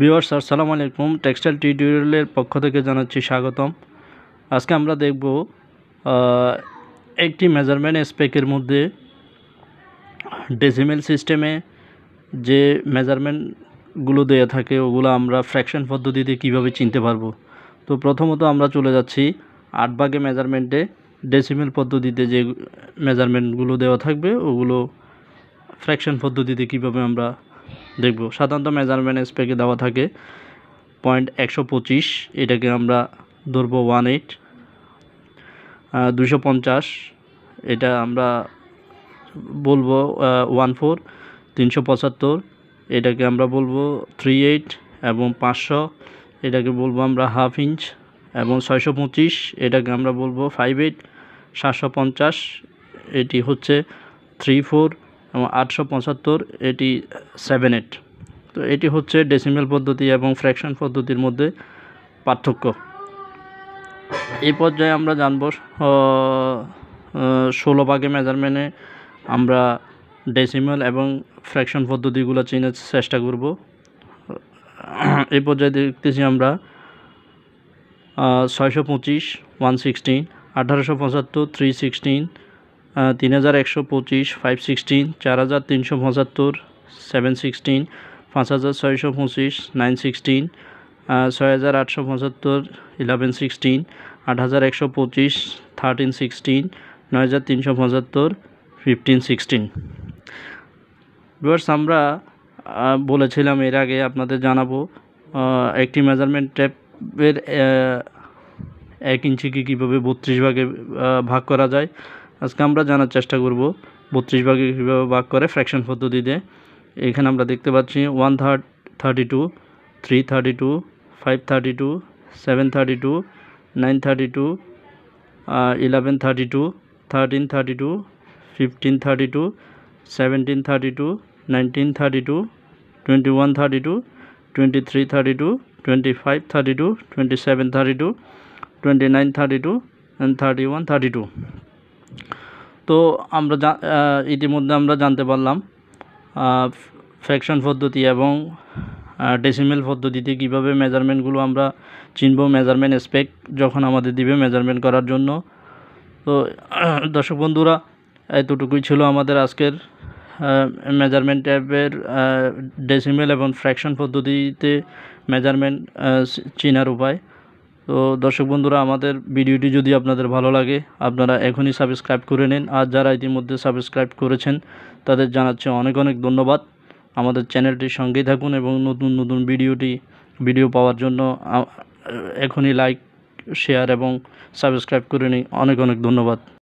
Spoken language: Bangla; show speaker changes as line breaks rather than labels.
ভিওয়ার্স আসসালাম আলাইকুম টেক্সটাইল টিউটোরিয়ালের পক্ষ থেকে জানাচ্ছি স্বাগতম আজকে আমরা দেখব একটি মেজারমেন্ট স্পেকের মধ্যে ডেসিমেল সিস্টেমে যে মেজারমেন্টগুলো দেয়া থাকে ওগুলো আমরা ফ্র্যাকশন পদ্ধতিতে কিভাবে চিনতে পারবো তো প্রথমত আমরা চলে যাচ্ছি আট ভাগে মেজারমেন্টে ডেসিমেল পদ্ধতিতে যে মেজারমেন্টগুলো দেওয়া থাকবে ওগুলো ফ্র্যাকশন পদ্ধতিতে কিভাবে আমরা দেখব সাধারণত মেজারমেন্ট স্পেকে দেওয়া থাকে পয়েন্ট একশো পঁচিশ এটাকে আমরা ধরবো ওয়ান এইট দুশো পঞ্চাশ এটা আমরা বলবো ওয়ান ফোর তিনশো পঁচাত্তর এটাকে আমরা বলবো থ্রি এইট এবং পাঁচশো এটাকে বলবো আমরা হাফ ইঞ্চ এবং ছয়শো পঁচিশ এটাকে আমরা বলবো ফাইভ এইট সাতশো পঞ্চাশ এটি হচ্ছে থ্রি ফোর এবং আটশো পঁচাত্তর এটি সেভেন এইট তো এটি হচ্ছে ডেসিমেল পদ্ধতি এবং ফ্র্যাকশন পদ্ধতির মধ্যে পার্থক্য এই পর্যায়ে আমরা জানব ষোলো ভাগে মেজারমেন্টে আমরা ডেসিমেল এবং ফ্র্যাকশন পদ্ধতিগুলো চেনার চেষ্টা করব এই পর্যায়ে দেখতেছি আমরা ছয়শো পঁচিশ ওয়ান সিক্সটিন আঠারোশো পঁচাত্তর থ্রি সিক্সটিন তিন হাজার একশো পঁচিশ ফাইভ সিক্সটিন চার হাজার তিনশো পঁচাত্তর সেভেন সিক্সটিন পাঁচ হাজার ছয়শো পঁচিশ নাইন সিক্সটিন ছয় হাজার আটশো পঁচাত্তর ইলেভেন সিক্সটিন আট হাজার একশো পঁচিশ থার্টিন সিক্সটিন নয় হাজার তিনশো পঁচাত্তর ফিফটিন সিক্সটিন ভিউয়ার্স আমরা বলেছিলাম এর আগে আপনাদের জানাবো একটি মেজারমেন্ট ট্যাপের এক ইঞ্চিকে কীভাবে বত্রিশ ভাগে ভাগ করা যায় আজকে আমরা জানার চেষ্টা করব বত্রিশ ভাগে কীভাবে ভাগ করে ফ্র্যাকশন পদ্ধতিতে এখানে আমরা দেখতে পাচ্ছি one third thirty two three thirty two five thirty two seven thirty two nine thirty two eleven thirty two thirteen thirty two fifteen thirty two seventeen thirty two nineteen thirty two twenty one thirty two twenty three thirty two twenty five thirty two twenty seven thirty two twenty nine thirty two and thirty one thirty two তো আমরা ইতিমধ্যে আমরা জানতে পারলাম ফ্র্যাকশন পদ্ধতি এবং ডেসিমেল পদ্ধতিতে কীভাবে মেজারমেন্টগুলো আমরা চিনব মেজারমেন্ট স্পেক যখন আমাদের দিবে মেজারমেন্ট করার জন্য তো দর্শক বন্ধুরা এতটুকুই ছিল আমাদের আজকের মেজারমেন্ট ট্যাবের ডেসিমেল এবং ফ্র্যাকশন পদ্ধতিতে মেজারমেন্ট চিনার উপায় তো দর্শক বন্ধুরা আমাদের ভিডিওটি যদি আপনাদের ভালো লাগে আপনারা এখনই সাবস্ক্রাইব করে নিন আর যারা ইতিমধ্যে সাবস্ক্রাইব করেছেন তাদের জানাচ্ছে অনেক অনেক ধন্যবাদ আমাদের চ্যানেলটির সঙ্গেই থাকুন এবং নতুন নতুন ভিডিওটি ভিডিও পাওয়ার জন্য এখনই লাইক শেয়ার এবং সাবস্ক্রাইব করে নিন অনেক অনেক ধন্যবাদ